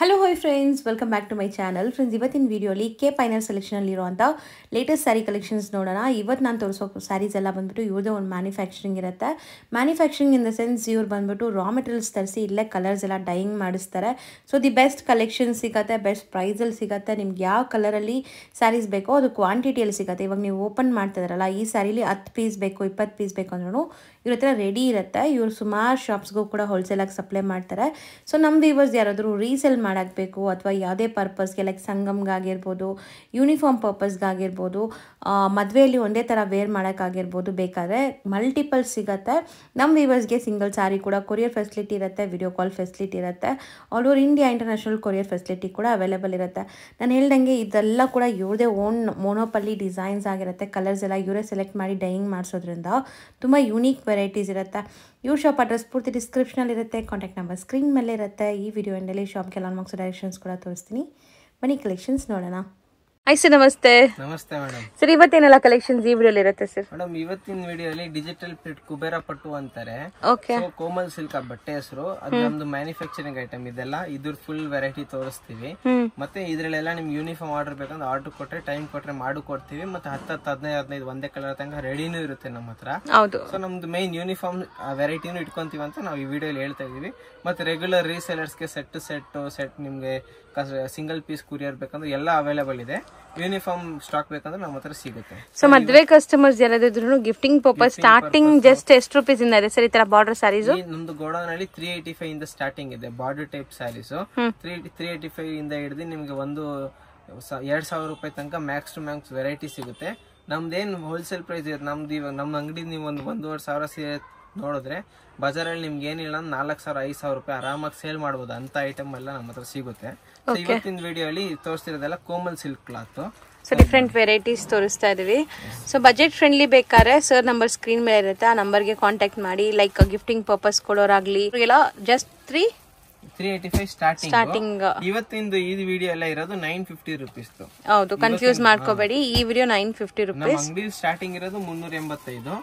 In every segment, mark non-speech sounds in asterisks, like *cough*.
hello ಹೋಯ್ friends welcome back to my channel friends ಇವತ್ತಿನ ವಿಡಿಯೋಲಿ ಕೆ ಪೈನಲ್ ಸೆಲೆಕ್ಷನಲ್ಲಿರುವಂಥ ಲೇಟೆಸ್ಟ್ ಸ್ಯಾರಿ ಕಲೆಕ್ಷನ್ಸ್ ನೋಡೋಣ ಇವತ್ತು ನಾನು ತೋರಿಸೋ ಸ್ಯಾರೀಸ್ ಎಲ್ಲ ಬಂದುಬಿಟ್ಟು ಇವ್ರದ್ದು ಒಂದು ಮ್ಯಾನುಫ್ಯಾಕ್ಚರಿಂಗ್ ಇರುತ್ತೆ ಮ್ಯಾನುಫ್ಯಾಕ್ಚರಿಂಗ್ ಇನ್ ದ ಸೆನ್ಸ್ ಇವ್ರು ಬಂದ್ಬಿಟ್ಟು ರಾ ಮೆಟೀರಿಯಲ್ಸ್ ತರಿಸಿ ಇಲ್ಲೇ ಕಲರ್ಸ್ ಎಲ್ಲ ಡೈಯಿಂಗ್ ಮಾಡಿಸ್ತಾರೆ ಸೊ ದಿ ಬೆಸ್ಟ್ ಕಲೆಕ್ಷನ್ ಸಿಗುತ್ತೆ ಬೆಸ್ಟ್ ಪ್ರೈಸಲ್ಲಿ ಸಿಗತ್ತೆ ನಿಮ್ಗೆ ಯಾವ ಕಲರಲ್ಲಿ ಸ್ಯಾರೀಸ್ ಬೇಕೋ ಅದು ಕ್ವಾಂಟಿಟಿಯಲ್ಲಿ ಸಿಗುತ್ತೆ ಇವಾಗ ನೀವು ಓಪನ್ ಮಾಡ್ತಿದ್ರಲ್ಲ ಈ ಸ್ಯಾರೀಲಿ ಹತ್ತು ಪೀಸ್ ಬೇಕು ಇಪ್ಪತ್ತು ಪೀಸ್ ಬೇಕು ಅಂದ್ರೂ ಇವ್ರ ಹತ್ರ ರೆಡಿ ಇರುತ್ತೆ ಇವರು ಸುಮಾರು ಶಾಪ್ಸ್ಗೂ ಕೂಡ ಹೋಲ್ಸೇಲಾಗಿ ಸಪ್ಲೈ ಮಾಡ್ತಾರೆ ಸೊ ನಮ್ಮ ವೀವರ್ಸ್ ಯಾರಾದರೂ ರೀಸೇಲ್ ಮಾಡಾಕಬೇಕು ಅಥವಾ ಯಾವುದೇ ಪರ್ಪಸ್ಗೆ ಲೈಕ್ ಸಂಗಮ್ಗಾಗಿರ್ಬೋದು ಯೂನಿಫಾರ್ಮ್ ಪರ್ಪಸ್ಗಾಗಿರ್ಬೋದು ಮದುವೆಯಲ್ಲಿ ಒಂದೇ ಥರ ವೇರ್ ಮಾಡೋಕ್ಕಾಗಿರ್ಬೋದು ಬೇಕಾದರೆ ಮಲ್ಟಿಪಲ್ ಸಿಗುತ್ತೆ ನಮ್ಮ ವ್ಯೂವರ್ಸ್ಗೆ ಸಿಂಗಲ್ ಸ್ಯಾರಿ ಕೂಡ ಕೊರಿಯರ್ ಫೆಸಿಲಿಟಿ ಇರುತ್ತೆ ವಿಡಿಯೋ ಕಾಲ್ ಫೆಸಿಲಿಟಿ ಇರುತ್ತೆ all over India international courier facility ಕೂಡ ಅವೈಲೇಬಲ್ ಇರುತ್ತೆ ನಾನು ಹೇಳ್ದಂಗೆ ಇದೆಲ್ಲ ಕೂಡ ಇವ್ರದೇ ಓನ್ ಮೋನೋಪಲ್ಲಿ ಡಿಸೈನ್ಸ್ ಆಗಿರುತ್ತೆ ಕಲರ್ಸ್ ಎಲ್ಲ ಇವರೇ ಸೆಲೆಕ್ಟ್ ಮಾಡಿ ಡೈಯಿಂಗ್ ಮಾಡಿಸೋದ್ರಿಂದ ತುಂಬ ಯುನೀಕ್ ವೆರೈಟೀಸ್ ಇರುತ್ತೆ ಇವ್ರ ಶಾಪ್ ಅಡ್ರೆಸ್ ಪೂರ್ತಿ ಇರುತ್ತೆ ಕಾಂಟ್ಯಾಕ್ಟ್ ನಂಬರ್ ಸ್ಕ್ರೀನ್ ಮೇಲೆ ಇರುತ್ತೆ ಈ ವಿಡಿಯೋ ಎಂಡಲ್ಲಿ ಶಾಪ್ಗೆ ಲಾನ್ ಮಾರ್ಕ್ಸ್ ಡೈರೆಕ್ಷನ್ಸ್ ಕೂಡ ತೋರಿಸ್ತೀನಿ ಬನ್ನಿ ಕಲೆಕ್ಷನ್ಸ್ ನೋಡೋಣ ಹಾಯ್ ಸರ್ ನಮಸ್ತೆ ನಮಸ್ತೆ ಮೇಡಮ್ ಸರ್ ಇವತ್ತೇನೆಲ್ಲ ಕಲೆಕ್ಷನ್ ಈ ವಿಡಿಯೋಲಿ ಇರುತ್ತೆ ಸರ್ ಮೇಡಮ್ ಇವತ್ತಿನ ವಿಡಿಯೋಲಿ ಡಿಜಿಟಲ್ ಪ್ರಿಂಟ್ ಕುಬೇರ ಪಟ್ಟು ಅಂತಾರೆ ಕೋಮಲ್ ಸಿಲ್ಕ್ ಬಟ್ಟೆ ಹೆಸರು ಅದು ನಮ್ದು ಮ್ಯಾನುಫ್ಯಾಕ್ಚರಿಂಗ್ ಐಟಮ್ ಇದೆಲ್ಲ ಇದ್ರ ಫುಲ್ ವೆರೈಟಿ ತೋರಿಸ್ತೀವಿ ಮತ್ತೆ ಇದ್ರಲ್ಲೆಲ್ಲ ನಿಮ್ ಯೂನಿಫಾರ್ಮ್ ಆರ್ಡರ್ ಬೇಕಂದ್ರೆ ಆರ್ಡರ್ ಕೊಟ್ರೆ ಟೈಮ್ ಕೊಟ್ರೆ ಮಾಡಿ ಕೊಡ್ತೀವಿ ಮತ್ತೆ ಹತ್ತು ಹದಿನೈದು ಹದಿನೈದು ಒಂದೇ ಕಲರ್ ತನಕ ರೆಡಿನೂ ಇರುತ್ತೆ ನಮ್ಮ ಹತ್ರ ಸೊ ನಮ್ದು ಮೈನ್ ಯೂನಿಫಾರ್ಮ್ ವೆರೈಟಿನೂ ಇಟ್ಕೊಂತೀವಿ ಅಂತ ನಾವು ಈ ವಿಡಿಯೋಲಿ ಹೇಳ್ತಾ ಇದೀವಿ ಮತ್ತೆ ರೆಗ್ಯುಲರ್ ರೀಸೇಲರ್ಸ್ಗೆ ಸೆಟ್ ಸೆಟ್ ಸೆಟ್ ನಿಮ್ಗೆ ಸಿಂಗಲ್ ಪೀಸ್ ಕುರಿಯರ್ ಬೇಕಂದ್ರೆ ಎಲ್ಲ ಅವೈಲೇಬಲ್ ಇದೆ ಯೂನಿಫಾರ್ಮ್ ಸ್ಟಾಕ್ ಬೇಕಂದ್ರೆ ನಮ್ಮ ಹತ್ರ ಸಿಗುತ್ತೆ ಸೊ ಮದ್ವೆ ಕಸ್ಟಮರ್ಸ್ ಯಾರಾದ್ರೂ ಗಿಫ್ಟಿಂಗ್ ಪರ್ಪಸ್ ಸ್ಟಾರ್ಟಿಂಗ್ ಜಸ್ಟ್ ಎಷ್ಟು ರುಪೀಸ್ ಇಂದ ಇದೆ ಸರ್ ಈ ತರ ಬಾರ್ಡರ್ ಸ್ಯಾರೀಸ್ ನಮ್ದು ಗೋಡೌನ್ ಅಲ್ಲಿ ತ್ರೀ ಏಟಿ ಫೈವ್ ಇಂದ ಸ್ಟಾರ್ಟಿಂಗ್ ಇದೆ border type saris three three eighty five ಇಂದ ಹಿಡಿದು ನಿಮಗೆ ಒಂದು ಎರಡ್ ಸಾವಿರ ರೂಪಾಯಿ ತನಕ ಮ್ಯಾಕ್ಸ್ ಟು ಮ್ಯಾಕ್ಸ್ ವೆರೈಟಿ ಸಿಗುತ್ತೆ ನಮ್ದೇನ್ ಹೋಲ್ಸೇಲ್ ಪ್ರೈಸ್ ಇದೆ ನಮ್ದು ಇವಾಗ ನಮ್ಮ ಅಂಗಡಿ ನೀವು ಒಂದು ಒಂದೂವರೆ ಸಾವಿರ ಸೀರೆ ನೋಡಿದ್ರೆ ಬಜಾರಲ್ಲಿ ನಿಮ್ಗೆ ಏನಿಲ್ಲ ನಾಲ್ಕು ಸಾವಿರ ಐದು ಸಾವಿರ ರೂಪಾಯಿ ಆರಾಮಾಗಿ ಸೇಲ್ ಮಾಡಬಹುದು ಅಂತ ಐಟಮ್ ಎಲ್ಲ ನಮ್ಮ ಹತ್ರ ಸಿಗುತ್ತೆ ಇವತ್ತಿನ ವಿಡಿಯೋ ಅಲ್ಲಿ ತೋರಿಸ್ತಿರೋದೆಲ್ಲ Komal silk cloth so different varieties ತೋರಿಸ್ತಾ ಇದೀವಿ ಸೊ ಬಜೆಟ್ ಫ್ರೆಂಡ್ಲಿ ಬೇಕಾದ್ರೆ ಸರ್ ನಂಬರ್ ಸ್ಕ್ರೀನ್ ಮೇಲೆ ಇರುತ್ತೆ ಆ ನಂಬರ್ಗೆ ಕಾಂಟ್ಯಾಕ್ಟ್ ಮಾಡಿ ಲೈಕ್ ಗಿಫ್ಟಿಂಗ್ ಪರ್ಪಸ್ ಕೊಡೋರಾಗ್ಲಿ just three three eighty five starting starting ಈ ವಿಡಿಯೋ ಎಲ್ಲ ಇರೋದು ನೈನ್ ಫಿಫ್ಟಿ ರುಪೀಸ್ ಹೌದು ಕನ್ಫ್ಯೂಸ್ ಮಾಡ್ಕೋಬೇಡಿ ಈ video nine fifty rupees starting ಇರೋದು ಮುನ್ನೂರ ಎಂಬತ್ತೈದು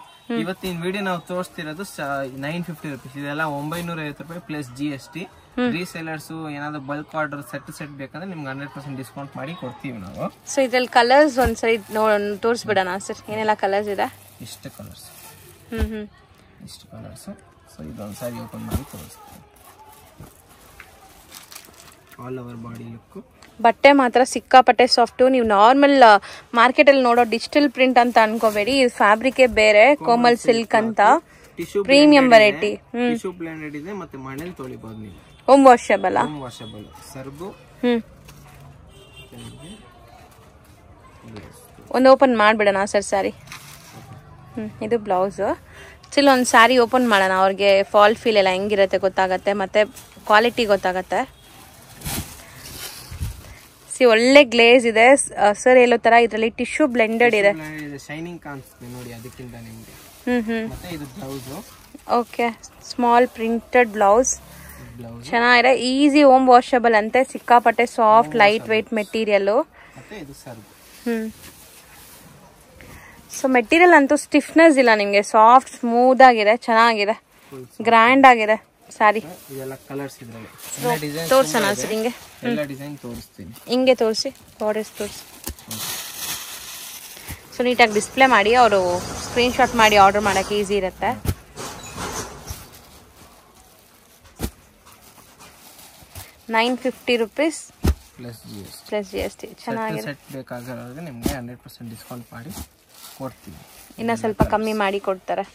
ಇವತ್ತಿನ ವಿಡಿಯೋ ನಾವು ತೋರಿಸ್ತಿರೋದು ನೈನ್ ಫಿಫ್ಟಿ ರುಪೀಸ್ ಇದೆಲ್ಲ ಒಂಬೈನೂರ ಐವತ್ತು ರೂಪಾಯಿ plus G S T resellers ಏನಾದ್ರು ಬಲ್ಕ್ ಆರ್ಡರ್ ಸೆಟ್ ಸೆಟ್ ಬೇಕಂದ್ರೆ ನಿಮ್ಗೆ ಹಂಡ್ರೆಡ್ ಪರ್ಸೆಂಟ್ ಡಿಸ್ಕೌಂಟ್ ಮಾಡಿ ಕೊಡ್ತೀವಿ ನಾವು ಸೊ ಇದ್ರಲ್ಲಿ ಕಲರ್ಸ್ ಒಂದ್ಸರಿ ತೋರಿಸ್ಬಿಡೋಣ ಸರ್ ಏನೆಲ್ಲ ಕಲರ್ಸ್ ಇದೆ ಇಷ್ಟು ಕಲರ್ಸ್ ಹ್ಮ್ ಹ್ಮ್ ಇಷ್ಟು ಕಲರ್ಸ್ ಸೊ ಇದೊಂದ್ಸರಿ ಓಪನ್ ಮಾಡಿ ತೋರಿಸ್ತೀವಿ ಬಟ್ಟೆ ಮಾತ್ರ ಸಿಕ್ಕಾಪಟ್ಟೆ ಸಾಫ್ಟು ನೀವು ನಾರ್ಮಲ್ ಮಾರ್ಕೆಟ್ ಅಲ್ಲಿ ನೋಡೋ ಡಿಜಿಟಲ್ ಪ್ರಿಂಟ್ ಅಂತ ಅನ್ಕೋಬೇಡಿ ಇದು ಫ್ಯಾಬ್ರಿಕೇ ಬೇರೆ ಕೋಮಲ್ ಸಿಲ್ಕ್ ಅಂತ ಪ್ರೀಮಿಯಂ ವೆರೈಟಿ ಹೋಮ್ ವಾಷಬಲ್ ಒಂದು ಓಪನ್ ಮಾಡಿಬಿಡೋಣ ಸರ್ ಸ್ಯಾರಿ ಹ್ಮ್ ಇದು ಬ್ಲೌಸ್ ಚಿಲ್ ಒಂದು ಸ್ಯಾರಿ ಓಪನ್ ಮಾಡೋಣ ಅವ್ರಿಗೆ ಫಾಲ್ ಫೀಲ್ ಎಲ್ಲ ಹೆಂಗಿರುತ್ತೆ ಗೊತ್ತಾಗತ್ತೆ ಮತ್ತೆ ಕ್ವಾಲಿಟಿ ಗೊತ್ತಾಗತ್ತೆ ಸಿ ಒಳ್ಳೆ ಗ್ಲೇಸ್ ಇದೆ ಸರ್ ಎಲ್ಲೋ ತರ ಇದರಲ್ಲಿ ಟಿಶ್ಯೂ ಬ್ಲೆಂಡೆಡ್ ಇದೆ ಶೈನಿಂಗ್ ನೋಡಿ ಅದಕ್ಕಿಂತ ಓಕೆ ಸ್ಮಾಲ್ ಪ್ರಿಂಟೆಡ್ ಬ್ಲೌಸ್ ಚೆನ್ನಾಗಿದೆ ಈಸಿ ಹೋಮ್ ವಾಷಬಲ್ ಅಂತೆ ಸಿಕ್ಕಾಪಟ್ಟೆ soft light weight material hmm so material ಅಂತೂ ಸ್ಟಿಫ್ನೆಸ್ ಇಲ್ಲ ನಿಮಗೆ ಸಾಫ್ಟ್ ಸ್ಮೂತ್ ಆಗಿದೆ ಚೆನ್ನಾಗಿದೆ ಗ್ರ್ಯಾಂಡ್ ಆಗಿದೆ ಸಾರಿ ಸರ್ ಹಿಂಗೆ ತೋರಿಸಿ ಬಾರ್ಡರ್ಸ್ ತೋರಿಸಿ ಸೊ ನೀಟಾಗಿ ಡಿಸ್ಪ್ಲೇ ಮಾಡಿ ಅವರು ಮಾಡಿ ಆರ್ಡರ್ ಮಾಡೋಕ್ಕೆ ಈಸಿ ಇರುತ್ತೆ nine fifty rupees plus T ಇನ್ನೂ ಸ್ವಲ್ಪ ಕಮ್ಮಿ ಮಾಡಿ ಕೊಡ್ತಾರೆ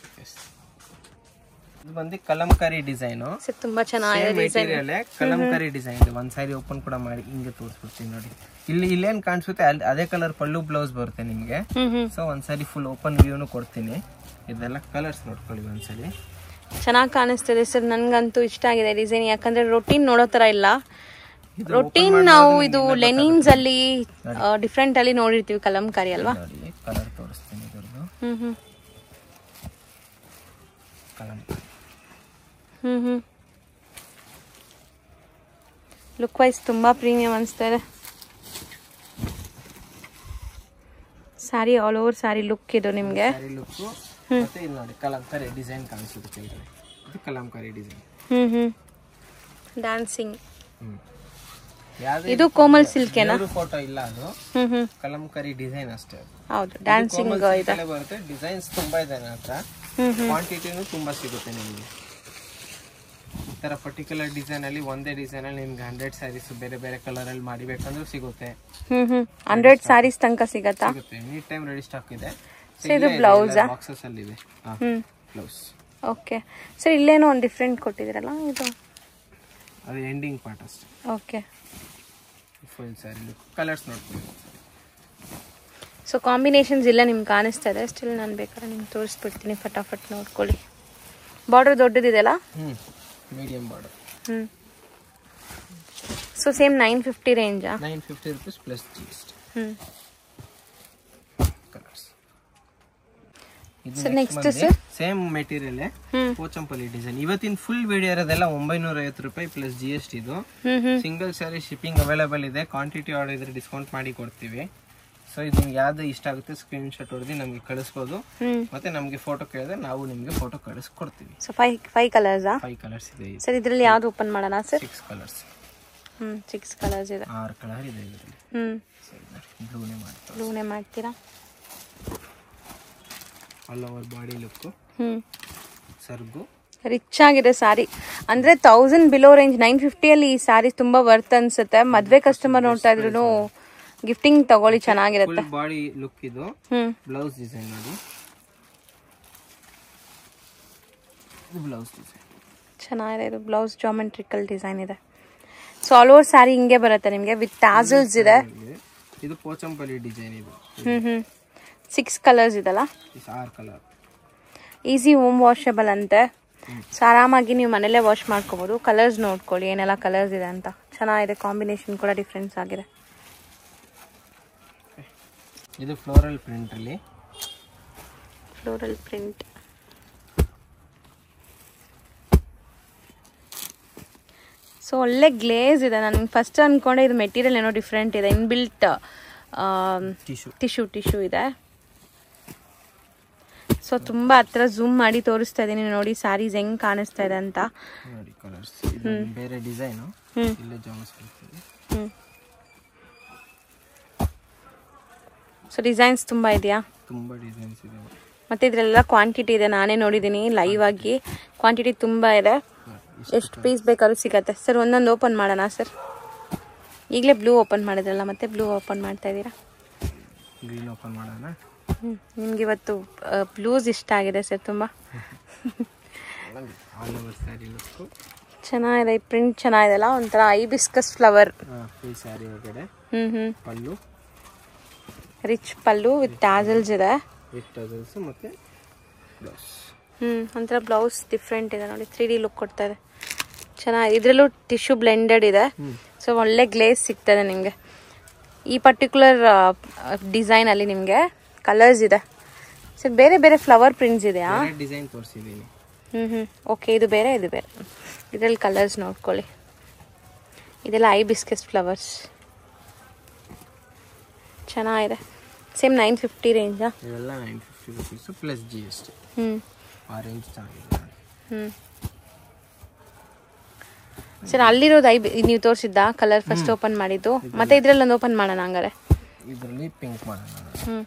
ಇದು ಬಂದು ಕಲಂಕಾರಿ ಡಿಸೈನ್ ತುಂಬಾ ಚೆನ್ನಾಗಿದೆ ಮೆಟೀರಿಯಲ್ ಕಲಂಕಾರಿ ಡಿಸೈನ್ ಇದೆ ಒಂದ್ ಸಾರಿ ಓಪನ್ ಕೂಡ ಮಾಡಿ ಹಿಂಗೆ ತೋರಿಸ್ಬಿಡ್ತೀನಿ ನೋಡಿ ಇಲ್ಲಿ ಇಲ್ಲೇನ್ ಕಾಣಿಸುತ್ತೆ ಅದೇ ಕಲರ್ ಪಲ್ಲು ಬ್ಲೌಸ್ ಬರುತ್ತೆ ನಿಮ್ಗೆ ಸೊ ಸಾರಿ ಫುಲ್ ಓಪನ್ ವ್ಯೂನು ಕೊಡ್ತೀನಿ ಇದೆಲ್ಲ ಕಲರ್ಸ್ ನೋಡ್ಕೊಳ್ಳಿ ಒಂದ್ಸಲಿ ಚೆನ್ನಾಗಿ ಕಾಣಿಸ್ತಿದೆ ಸರ್ ನನ್ಗಂತೂ ಇಷ್ಟ ಆಗಿದೆ ಡಿಸೈನ್ ಯಾಕಂದ್ರೆ ರೊಟೀನ್ ನೋಡೋ ತರ ಇಲ್ಲ ರೊಟೀನ್ ನಾವು ಇದು ಲೆನಿನ್ಸ್ ಅಲ್ಲಿ ಡಿಫ್ರೆಂಟ್ ಅಲ್ಲಿ ನೋಡಿರ್ತೀವಿ ಕಲಂಕಾರಿ ಅಲ್ವಾ ಕಲರ್ ತೋರಿಸ್ತೀನಿ ಕಲಂಕಾರಿ ಹ್ಞೂ ಹ್ಞೂ ಲುಕ್ ವೈಸ್ ತುಂಬ ಪ್ರೀಮಿಯಮ್ ಅನಿಸ್ತಾರೆ sari all over sari look ಇದು ನಿಮಗೆ ಲುಕ್ ನೋಡಿ ಕಲಂಕಾರಿ ಡಿಸೈನ್ ಕಾಣಿಸುತ್ತೆ ಇದು ಕಲಂಕಾರಿ ಡಿಸೈನ್ ಹ್ಞೂ ಹ್ಞೂ ಡ್ಯಾನ್ಸಿಂಗ್ ಇದು ಕೋಮಲ್ ಸಿಲ್ಕೆನಾ ಫೋಟೋ ಇಲ್ಲ ಅದು ಕಲಂಕಾರಿ ಡಿಸೈನ್ ಅಷ್ಟೇ ಹೌದು ಡ್ಯಾನ್ಸಿಂಗ್ ಇದೆ ಬರುತ್ತೆ ಡಿಸೈನ್ಸ್ ತುಂಬಾ ಇದೆ ನನ್ನ ಹತ್ರ ಕ್ವಾಂಟಿಟಿನೂ ತುಂಬಾ ಸಿಗುತ್ತೆ ನಿಮಗೆ ಥರ ಪರ್ಟಿಕ್ಯುಲರ್ ಡಿಸೈನಲ್ಲಿ ಒಂದೇ ಡಿಸೈನಲ್ಲಿ ನಿಮ್ಗೆ ಹಂಡ್ರೆಡ್ ಸ್ಯಾರೀಸ್ ಬೇರೆ ಬೇರೆ ಕಲರಲ್ಲಿ ಮಾಡಿಬೇಕಂದ್ರೂ ಸಿಗುತ್ತೆ ಹಂಡ್ರೆಡ್ ಸ್ಯಾರೀಸ್ ತನಕ ಸಿಗುತ್ತಾ ಸಿಗುತ್ತೆ ನೀಟ್ ಟೈಮ್ ರೆಡಿ ಸ್ಟಾಕ್ ಇದೆ ಇದು ಬ್ಲೌಸಾ ಬಾಕ್ಸಸ್ ಅಲ್ಲಿ ಇದೆ ಬ್ಲೌಸ್ ಓಕೆ ಸರ್ ಇಲ್ಲೇನೋ ಒಂದು ಡಿಫ್ರೆಂಟ್ ಕೊಟ್ಟಿದ್ದೀರಲ್ಲ ಇದು ಅದು ಎಂಡಿಂಗ್ ಪಾರ್ಟ್ ಅಷ್ಟೇ ಓಕೆ ಫುಲ್ ಸ್ಯಾರಿ ಕಲರ್ಸ್ ನೋಡ್ಕೊಳ್ಳಿ ಸೊ ಕಾಂಬಿನೇಷನ್ಸ್ ಇಲ್ಲ ನಿಮ್ಗೆ ಕಾಣಿಸ್ತಾ ಇದೆ ಸ್ಟಿಲ್ ನಾನು ಬೇಕಾದ್ರೆ ನಿಮ್ಗೆ ತೋರಿಸ್ಬಿಡ್ತೀನಿ ಫಟಾಫಟ್ ನೋಡ್ಕೊಳ್ಳಿ ಬಾರ್ಡ್ರ್ ದೊಡ್ಡದಿದೆಯಲ್ಲ medium border so same nine fifty ರೇಂಜಾ nine fifty rupees plus G S T colours next same material Pochampally design ಇವತ್ತಿನ ಫುಲ್ ವಿಡಿಯೋ ಇರೋದೆಲ್ಲ ಒಂಬೈನೂರ ಐವತ್ತು ರೂಪಾಯಿ ಪ್ಲಸ್ ಜಿ ಎಸ್ ಟಿ ಇದು ಸಿಂಗಲ್ ಸ್ಯಾರಿ ಶಿಪ್ಪಿಂಗ್ ಅವೈಲೇಬಲ್ ಇದೆ ಕ್ವಾಂಟಿಟಿ ಆರ್ಡರ್ ಇದ್ರೆ ಡಿಸ್ಕೌಂಟ್ ಮಾಡಿ ಕೊಡ್ತೀವಿ ಸೊ ಇದು ಯಾವ್ದು ಇಷ್ಟ ಆಗುತ್ತೆ ಸ್ಕ್ರೀನ್ ಶಾಟ್ ಹೊಡೆದು ನಮಗೆ ಕಳಿಸ್ಬೋದು ಮತ್ತೆ ನಮಗೆ ಫೋಟೋ ಕೇಳಿದ್ರೆ ನಾವು ನಿಮಗೆ ಫೋಟೋ ಕಳಿಸ್ಕೊಡ್ತೀವಿ ಸೊ ಫೈ ಫೈವ್ ಕಲರ್ಸ್ ಫೈವ್ ಕಲರ್ಸ್ ಇದೆ ಸರ್ ಇದರಲ್ಲಿ ಯಾವ್ದು ಓಪನ್ ಮಾಡೋಣ ಸರ್ ಸಿಕ್ಸ್ ಕಲರ್ಸ್ ಹ್ಞೂ ಸಿಕ್ಸ್ ಕಲರ್ಸ್ ಇದೆ ಆರು ಕಲರ್ ಇದೆ ಇದರಲ್ಲಿ ಹ್ಞೂ ಸರಿ ಮಾಡ್ತೀವಿ ಬ್ಲೂನೇ ಮಾಡ್ತೀರಾ ಆಲ್ ಓವರ್ ಬಾಡಿ ಲುಕ್ಕು ಹ್ಞೂ ಸರ್ಗು ರಿಚ್ ಆಗಿದೆ ಸಾರಿ ಅಂದರೆ ತೌಸಂಡ್ ಬಿಲೋ ರೇಂಜ್ ನೈನ್ ಫಿಫ್ಟಿಯಲ್ಲಿ ಈ ಸಾರಿ ತುಂಬ ವರ್ತ್ ಅನ್ಸುತ್ತೆ ಮದುವೆ ಕಸ್ಟಮರ್ ನೋಡ್ತಾ ಇದ್ರು ಗಿಫ್ಟಿಂಗ್ ತಗೊಳ್ಳಿ ಚೆನ್ನಾಗಿರುತ್ತೆ ಬಾಡಿ ಲುಕ್ ಇದು ಬ್ಲೌಸ್ ಡಿಸೈನ್ ಬ್ಲೌಸ್ ಡಿಸೈನ್ ಚೆನ್ನಾಗಿದೆ ಇದು ಬ್ಲೌಸ್ ಜಾಮೆಟ್ರಿಕಲ್ ಡಿಸೈನ್ ಇದೆ ಸೊ ಆಲ್ ಓವರ್ ಸ್ಯಾರಿ ಹಿಂಗೆ ಬರುತ್ತೆ ನಿಮಗೆ ವಿತ್ ಟಾಜಲ್ಸ್ ಇದೆ ಇದು ಪೋಚಂಪಲ್ಲಿ ಡಿಸೈನ್ ಇದೆ ಸಿಕ್ಸ್ ಕಲರ್ಸ್ ಇದಲ್ಲ ಕಲರ್ ಈಸಿ ಹೋಮ್ ವಾಷಬಲ್ ಅಂತೆ ಸೊ ಆರಾಮಾಗಿ ನೀವು ಮನೇಲೆ ವಾಶ್ ಮಾಡ್ಕೋಬೋದು ಕಲರ್ಸ್ ನೋಡ್ಕೊಳ್ಳಿ ಏನೆಲ್ಲ ಕಲರ್ಸ್ ಇದೆ ಅಂತ ಚೆನ್ನಾಗಿದೆ ಕಾಂಬಿನೇಷನ್ ಕೂಡ ಡಿಫ್ರೆನ್ಸ್ ಆಗಿದೆ ಇದು ಫ್ಲೋರಲ್ ಪ್ರಿಂಟಲ್ಲಿ ಫ್ಲೋರಲ್ ಪ್ರಿಂಟ್ ಸೊ ಒಳ್ಳೆ ಗ್ಲೇಸ್ ಇದೆ ನಾನು ಫಸ್ಟ್ ಅನ್ಕೊಂಡೆ ಇದು ಮೆಟೀರಿಯಲ್ ಏನೋ ಡಿಫ್ರೆಂಟ್ ಇದೆ ಇನ್ ಬಿಲ್ಟ್ ಟಿಶ್ಯೂ ಟಿಶ್ಯೂ ಇದೆ ಸೊ ತುಂಬ ಹತ್ರ ಝೂಮ್ ಮಾಡಿ ತೋರಿಸ್ತಾ ಇದ್ದೀನಿ ನೋಡಿ ಸ್ಯಾರೀಸ್ ಹೆಂಗ್ ಕಾಣಿಸ್ತಾ ಇದೆ ಅಂತ ಬೇರೆ ಸೊ ಡಿಸೈನ್ಸ್ ತುಂಬ ಇದೆಯಾ ತುಂಬ ಡಿಸೈನ್ಸ್ ಇದೆ ಮತ್ತು ಇದರೆಲ್ಲ ಕ್ವಾಂಟಿಟಿ ಇದೆ ನಾನೇ ನೋಡಿದ್ದೀನಿ ಲೈವ್ ಆಗಿ ಕ್ವಾಂಟಿಟಿ ತುಂಬ ಇದೆ ಎಷ್ಟು ಪೀಸ್ ಬೇಕಾದ್ರೂ ಸಿಗತ್ತೆ ಸರ್ ಒಂದೊಂದು ಓಪನ್ ಮಾಡೋಣ ಸರ್ ಈಗಲೇ ಬ್ಲೂ ಓಪನ್ ಮಾಡಿದ್ರಲ್ಲ ಮತ್ತೆ ಬ್ಲೂ ಓಪನ್ ಮಾಡ್ತಾ ಇದ್ದೀರಾ ಹ್ಞೂ ನಿಮ್ಗೆ ಇವತ್ತು ಬ್ಲೂಸ್ ಇಷ್ಟ ಆಗಿದೆ ಸರ್ ತುಂಬ *laughs* ಚೆನ್ನಾಗಿದೆ ಪ್ರಿಂಟ್ ಚೆನ್ನಾಗಿದೆ ಅಲ್ಲ ಒಂಥರ ಐ ಬಿಸ್ಕಸ್ ಫ್ಲವರ್ ಹ್ಞೂ ಹ್ಞೂ ರಿಚ್ ಪಲ್ಲು ವಿತ್ ಟಾಸಲ್ಸ್ ಇದೆ ವಿತ್ ಮತ್ತೆ ಬ್ಲೌಸ್ ಹ್ಮ್ ಒಂಥರ ಬ್ಲೌಸ್ ಡಿಫ್ರೆಂಟ್ ಇದೆ ನೋಡಿ ತ್ರೀ ಡಿ ಲುಕ್ ಕೊಡ್ತಾ ಇದೆ ಚೆನ್ನಾಗಿ ಇದರಲ್ಲೂ ಟಿಶ್ಯೂ ಬ್ಲೆಂಡೆಡ್ ಇದೆ ಸೊ ಒಳ್ಳೆ ಗ್ಲೇಸ್ ಸಿಗ್ತದೆ ನಿಮಗೆ ಈ ಪರ್ಟಿಕ್ಯುಲರ್ ಡಿಸೈನ್ ಅಲ್ಲಿ ನಿಮಗೆ ಕಲರ್ಸ್ ಇದೆ ಸೊ ಬೇರೆ ಬೇರೆ ಫ್ಲವರ್ ಪ್ರಿಂಟ್ಸ್ ಇದೆಯಾ ಡಿಸೈನ್ ತೋರಿಸಿದ್ದೀನಿ ಹ್ಞೂ ಹ್ಞೂ ಓಕೆ ಇದು ಬೇರೆ ಇದು ಬೇರೆ ಇದರಲ್ಲಿ ಕಲರ್ಸ್ ನೋಡ್ಕೊಳ್ಳಿ ಇದೆಲ್ಲ ಐ ಬಿಸ್ಕೆಸ್ ಫ್ಲವರ್ಸ್ ಚೆನ್ನಾಗಿದೆ ಸೇಮ್ ನೈನ್ ಫಿಫ್ಟಿ ರೇಂಜಾ ಇವೆಲ್ಲ nine fifty plus G S T ಹ್ಞೂ ಆರೆಂಜ್ ಚೆನ್ನಾಗಿದೆ ಹ್ಞೂ ಸರ್ ಅಲ್ಲಿರೋದು ಐ ನೀವು ತೋರಿಸಿದ್ದ ಕಲರ್ ಫಸ್ಟ್ ಓಪನ್ ಮಾಡಿದ್ದು ಮತ್ತೆ ಇದರಲ್ಲಿ ಒಂದು ಓಪನ್ ಮಾಡೋಣ ಹಂಗಾರೆ ಇದರಲ್ಲಿ ಪಿಂಕ್ ಮಾಡೋಣ ಹ್ಞೂ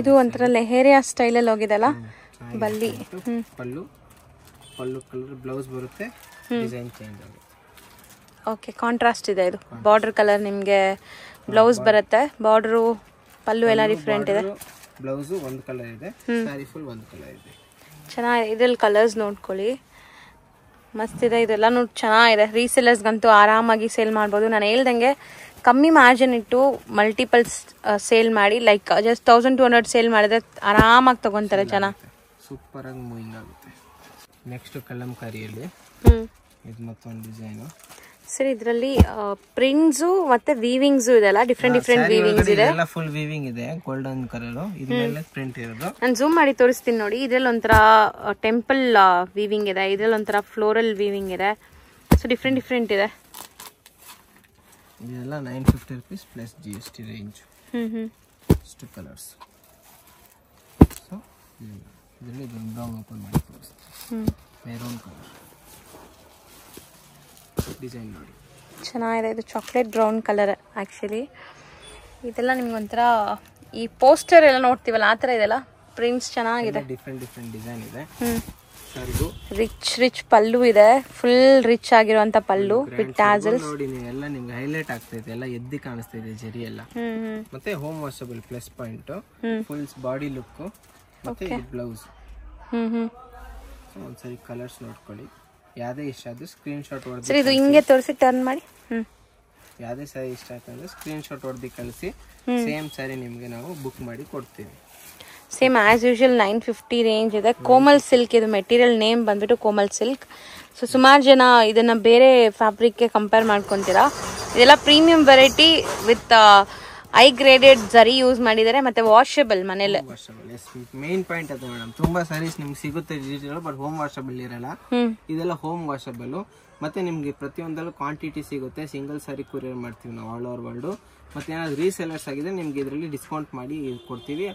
ಇದು ಒಂಥರ ಲೆಹೇರಿಯಾ ಸ್ಟೈಲಲ್ಲಿ ಹೋಗಿದಲ್ಲ ಬಲ್ಲಿ ಹ್ಞೂ ಪಲ್ಲು ಪಲ್ಲು ಕಲರ್ ಬ್ಲೌಸ್ ಬರುತ್ತೆ ಡಿಸೈನ್ ಚೇಂಜ್ ಆಗುತ್ತೆ ಓಕೆ ಕಾಂಟ್ರಾಸ್ಟ್ ಇದೆ ಇದು ಬಾರ್ಡರ್ ಕಲರ್ ನಿಮಗೆ ಬ್ಲೌಸ್ ಬರುತ್ತೆ ಬಾರ್ಡರು ಪಲ್ಲು ಎಲ್ಲ ಡಿಫ್ರೆಂಟ್ ಇದೆ ಬ್ಲೌಸ್ ಒಂದು ಕಲರ್ ಇದೆ ಸಾರಿ ಫುಲ್ ಒಂದು ಕಲರ್ ಇದೆ ಚೆನ್ನಾಗಿದೆ ಇದ್ರಲ್ಲಿ ಕಲರ್ಸ್ ನೋಡ್ಕೊಳ್ಳಿ ಮಸ್ತ್ ಇದೆ ಇದೆಲ್ಲ ನೋಡಿ ಚೆನ್ನಾಗಿದೆ ರೀಸೇಲರ್ಸ್ಗಂತೂ ಆರಾಮಾಗಿ ಸೇಲ್ ಮಾಡ್ಬೋದು ನಾನು ಹೇಳ್ದಂಗೆ ಕಮ್ಮಿ ಮಾರ್ಜಿನ್ ಇಟ್ಟು ಮಲ್ಟಿಪಲ್ಸ್ ಸೇಲ್ ಮಾಡಿ like just thousand two hundred sale ಮಾಡಿದ್ರೆ ಆರಾಮಾಗಿ ತಗೊಂತಾರೆ ಜನ ಸೂಪರ್ ಆಗಿ ಮೂವಿಂಗ್ ಆಗುತ್ತೆ ನೆಕ್ಸ್ಟ್ ಕಲಂಕಾರಿಯಲ್ಲಿ ಇದು ಮತ್ತೊಂದು ಡಿಸೈನು ಸರ್ ಇದರಲ್ಲಿ ಪ್ರಿಂಟ್ಸ್ ಮತ್ತೆ ವೀವಿಂಗ್ಸ್ ಇದೆಲ್ಲ ಡಿಫ್ರೆಂಟ್ ಡಿಫ್ರೆಂಟ್ ವೀವಿಂಗ್ಸ್ ಇದೆ ಎಲ್ಲ ಫುಲ್ ವೀವಿಂಗ್ ಇದೆ ಗೋಲ್ಡನ್ ಕಲರ್ ಮೇಲೆ ಪ್ರಿಂಟ್ ಇರೋದು ನಾನು ಜೂಮ್ ಮಾಡಿ ತೋರಿಸ್ತೀನಿ ನೋಡಿ ಇದರಲ್ಲಿ ಒಂಥರ ಟೆಂಪಲ್ ವೀವಿಂಗ್ ಇದೆ ಇದರಲ್ಲಿ ಒಂಥರ ಫ್ಲೋರಲ್ ವೀವಿಂಗ್ ಇದೆ ಸೊ ಡಿಫ್ರೆಂಟ್ ಡಿಫ್ರೆಂಟ್ ಇದೆ ಇದೆಲ್ಲ nine fifty rupees plus G S T range ಇಷ್ಟು ಕಲರ್ಸ್ ಸೊ ಇದರಲ್ಲಿ ಬ್ರೌನ್ ಓಪನ್ ಮಾಡಿ ತೋರಿಸ್ತೀನಿ ಮೆರೂನ್ ಕಲರ್ ಡಿಸೈನ್ ನೋಡಿ ಚೆನ್ನಾಗಿದೆ ಇದು ಚಾಕ್ಲೇಟ್ ಬ್ರೌನ್ ಕಲರ್ ಆ್ಯಕ್ಚುಲಿ ಇದೆಲ್ಲ ನಿಮ್ಗೆ ಒಂಥರ ಈ ಪೋಸ್ಟರ್ ಎಲ್ಲ ನೋಡ್ತೀವಲ್ಲ ಆ ಥರ ಇದೆಲ್ಲ ಪ್ರಿಂಟ್ಸ್ ಚೆನ್ನಾಗಿದೆ ಡಿಫ್ರೆಂಟ್ ಡಿಫ್ರೆಂಟ್ ಡಿಸೈನ್ ಇದೆ ಹ್ಞೂ ರಿಚ್ ರಿಚ್ ಪಲ್ಲು ಇದೆ ಫುಲ್ ರಿಚ್ ಆಗಿರುವಂಥ ಪಲ್ಲು ಟ್ಯಾಸಲ್ಸ್ ನಿಮ್ಗೆ ಹೈಲೈಟ್ ಆಗ್ತಾ ಇದೆ ಎಲ್ಲ ಎದ್ದಿ ಕಾಣಿಸ್ತಿದೆ ಜರಿ ಎಲ್ಲ ಮತ್ತೆ home washable plus point full body look ಮತ್ತೆ ಬ್ಲೌಸ್ ಹ್ಞೂ ಹ್ಞೂ ಒಂದ್ಸರಿ ಕಲರ್ಸ್ ನೋಡ್ಕೊಳ್ಳಿ ಯಾವುದೇ ಇಷ್ಟ ಆದರೂ ಸ್ಕ್ರೀನ್ ಶಾಟ್ ಸರ್ ಇದು ತೋರಿಸಿ ಟರ್ನ್ ಮಾಡಿ ಹ್ಞೂ ಯಾವುದೇ ಸ್ಯಾರಿ ಇಷ್ಟ ಆಯ್ತಂದ್ರೆ ಸ್ಕ್ರೀನ್ ಶಾಟ್ ಹೊಡೆದು ಕಳಿಸಿ ಸೇಮ್ ಸಾರಿ ನಿಮಗೆ ನಾವು ಬುಕ್ ಮಾಡಿ ಕೊಡ್ತೀವಿ same as usual nine fifty range ಇದೆ ಕೋಮಲ್ ಸಿಲ್ಕ್ ಇದು ಮೆಟೀರಿಯಲ್ ನೇಮ್ ಬಂದ್ಬಿಟ್ಟು ಕೋಮಲ್ ಸಿಲ್ಕ್ ಸೊ ಸುಮಾರು ಜನ ಇದನ್ನ ಬೇರೆ ಫ್ಯಾಬ್ರಿಕ್ಗೆ ಕಂಪೇರ್ ಮಾಡ್ಕೊತೀರಾ ಇದೆಲ್ಲ premium variety with high graded zari use ಮಾಡಿದರೆ ಮತ್ತೆ ವಾಷಬಲ್ ಮನೇಲಿ ಮೇನ್ ಪಾಯಿಂಟ್ ಅದು ಮೇಡಮ್ ತುಂಬಾ ಸಾರೀಸ್ ನಿಮ್ಗೆ ಸಿಗುತ್ತೆ ಡಿಜಿಟಲ್ ಬಟ್ ಹೋಮ್ ವಾಷೇಬಲ್ ಇರಲ್ಲ ಇದೆಲ್ಲ ಹೋಮ್ ವಾಷಬಲ್ ಮತ್ತೆ ನಿಮಗೆ ಪ್ರತಿಯೊಂದಲ್ಲೂ ಕ್ವಾಂಟಿಟಿ ಸಿಗುತ್ತೆ ಸಿಂಗಲ್ ಸಾರಿ ಕೊರಿಯರ್ ಮಾಡ್ತೀವಿ ನಾವು ಆಲ್ ಓವರ್ ವರ್ಲ್ಡ್ ಮತ್ತೆ ಏನಾದ್ರು ರೀಸೆಲರ್ಸ್ ಆಗಿದ್ರೆ ನಿಮ್ಗೆ ಇದರಲ್ಲಿ ಡಿಸ್ಕೌಂಟ್ ಮಾಡಿ ಕೊಡ್ತೀವಿ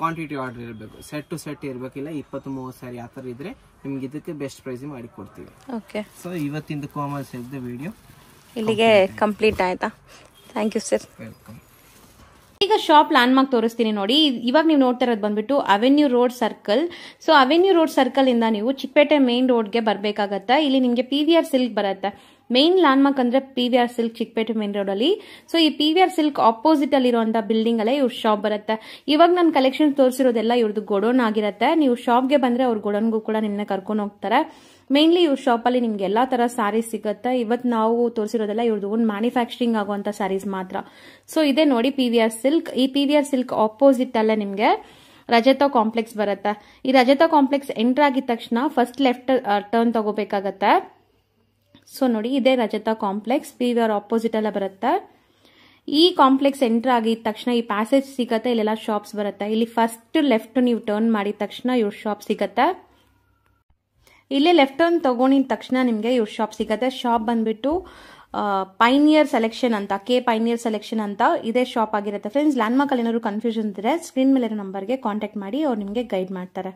ಕ್ವಾಂಟಿಟಿ ಆರ್ಡರ್ ಇರಬೇಕು ಸೆಟ್ ಟು ಸೆಟ್ ಇರಬೇಕಿಲ್ಲ ಇಪ್ಪತ್ತು ಮೂವತ್ತು ಸಾರಿ ಆ ಥರ ಇದ್ರೆ ನಿಮ್ಗೆ ಇದಕ್ಕೆ ಬೆಸ್ಟ್ ಪ್ರೈಸ್ ಮಾಡಿ ಕೊಡ್ತೀವಿ ಓಕೆ ಸೊ ಇವತ್ತಿಂದು ಕಾಮರ್ಸ್ ಇದ್ದ ವಿಡಿಯೋ ಇಲ್ಲಿಗೆ ಕಂಪ್ಲೀಟ್ ಆಯ್ತಾ ಥ್ಯಾಂಕ್ ಯು ಸರ್ ವೆಲ್ಕಮ್ ಈಗ ಶಾಪ್ ಲ್ಯಾಂಡ್ ಮಾರ್ಕ್ ತೋರಿಸ್ತೀನಿ ನೋಡಿ ಇವಾಗ ನೀವು ನೋಡ್ತಾ ಇರೋದು ಬಂದ್ಬಿಟ್ಟು avenue road circle so avenue road circle ಇಂದ ನೀವು ಚಿಕ್ಕಪೇಟೆ ಮೇನ್ ರೋಡ್ಗೆ ಬರಬೇಕಾಗತ್ತೆ ಇಲ್ಲಿ ನಿಮಗೆ ಪಿ ವಿ ಆರ್ ಸಿಲ್ಕ್ ಬರುತ್ತೆ ಮೇನ್ ಲ್ಯಾಂಡ್ ಮಾರ್ಕ್ ಅಂದ್ರೆ P V R silk Chickpet main road ಅಲ್ಲಿ ಸೊ ಈ P V R silk opposite ಅಲ್ಲಿ ಬಿಲ್ಡಿಂಗ್ ಅಲ್ಲೇ ಇವ್ರ ಶಾಪ್ ಬರುತ್ತೆ ಇವಾಗ ನನ್ನ ಕಲೆಕ್ಷನ್ ತೋರಿಸಿರೋದೆಲ್ಲ ಇವ್ರದ್ದು ಗೋಡೌನ್ ಆಗಿರುತ್ತೆ ನೀವು ಶಾಪ್ಗೆ ಬಂದ್ರೆ ಅವ್ರ ಗೋಡೌನ್ಗೂ ಕೂಡ ನಿನ್ನೆ ಕರ್ಕೊಂಡು ಹೋಗ್ತಾರೆ ಮೇನ್ಲಿ ಇವ್ರ ಅಲ್ಲಿ ನಿಮ್ಗೆ ಎಲ್ಲಾ ತರ ಸ್ಯಾರೀಸ್ ಸಿಗುತ್ತೆ ಇವತ್ತು ನಾವು ತೋರಿಸಿರೋದೆಲ್ಲ ಇವ್ರದ್ದು ಒಂದು ಮ್ಯಾನುಫ್ಯಾಕ್ಚರಿಂಗ್ ಆಗುವಂತ ಸಾರೀಸ್ ಮಾತ್ರ ಸೊ ಇದೇ ನೋಡಿ ಪಿ ವಿ ಆರ್ ಸಿಲ್ಕ್ ಈ P V R silk opposite ಅಲ್ಲೇ ನಿಮ್ಗೆ ರಜತಾ ಕಾಂಪ್ಲೆಕ್ಸ್ ಬರುತ್ತೆ ಈ ರಜತಾ ಕಾಂಪ್ಲೆಕ್ಸ್ ಎಂಟರ್ ಆಗಿದ ತಕ್ಷಣ ಫಸ್ಟ್ ಲೆಫ್ಟ್ ಟರ್ನ್ ತಗೋಬೇಕಾಗತ್ತೆ ಸೊ ನೋಡಿ ಇದೇ Rajatha complex P V R opposite ಎಲ್ಲ ಬರುತ್ತೆ ಈ ಕಾಂಪ್ಲೆಕ್ಸ್ ಎಂಟರ್ ಆಗಿದ ತಕ್ಷಣ ಈ ಪ್ಯಾಸೇಜ್ ಸಿಗತ್ತೆ ಇಲ್ಲೆಲ್ಲ ಶಾಪ್ಸ್ ಬರುತ್ತೆ ಇಲ್ಲಿ ಫಸ್ಟ್ ಲೆಫ್ಟ್ ನೀವು ಟರ್ನ್ ಮಾಡಿದ ತಕ್ಷಣ ಇವ್ರ ಶಾಪ್ ಸಿಗತ್ತೆ ಇಲ್ಲೇ ಲೆಫ್ಟ್ ಟರ್ನ್ ತಗೊಂಡಿದ ತಕ್ಷಣ ನಿಮಗೆ ಇವ್ರ ಶಾಪ್ ಸಿಗತ್ತೆ ಶಾಪ್ ಬಂದ್ಬಿಟ್ಟು ಪೈನಿಯರ್ ಸೆಲೆಕ್ಷನ್ ಅಂತ ಕೆ ಪೈನಿಯರ್ ಸೆಲೆಕ್ಷನ್ ಅಂತ ಇದೇ ಶಾಪ್ ಆಗಿರುತ್ತೆ ಫ್ರೆಂಡ್ಸ್ ಲ್ಯಾಂಡ್ ಅಲ್ಲಿ ಏನಾದ್ರು ಕನ್ಫ್ಯೂಷನ್ ಇದ್ದರೆ ಸ್ಕ್ರೀನ್ ಮೇಲೆ ನಂಬರ್ಗೆ ಕಾಂಟ್ಯಾಕ್ಟ್ ಮಾಡಿ ಅವ್ರು ನಿಮಗೆ ಗೈಡ್ ಮಾಡ್ತಾರೆ